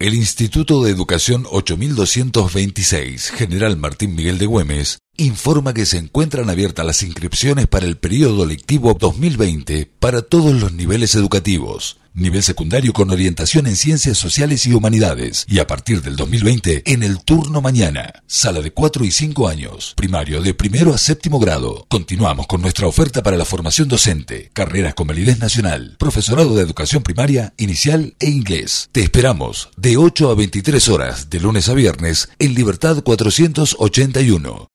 El Instituto de Educación 8226 General Martín Miguel de Güemes informa que se encuentran abiertas las inscripciones para el periodo lectivo 2020 para todos los niveles educativos. Nivel secundario con orientación en ciencias sociales y humanidades. Y a partir del 2020, en el turno mañana, sala de 4 y 5 años, primario de primero a séptimo grado. Continuamos con nuestra oferta para la formación docente, carreras con validez nacional, profesorado de educación primaria, inicial e inglés. Te esperamos de 8 a 23 horas, de lunes a viernes, en Libertad 481.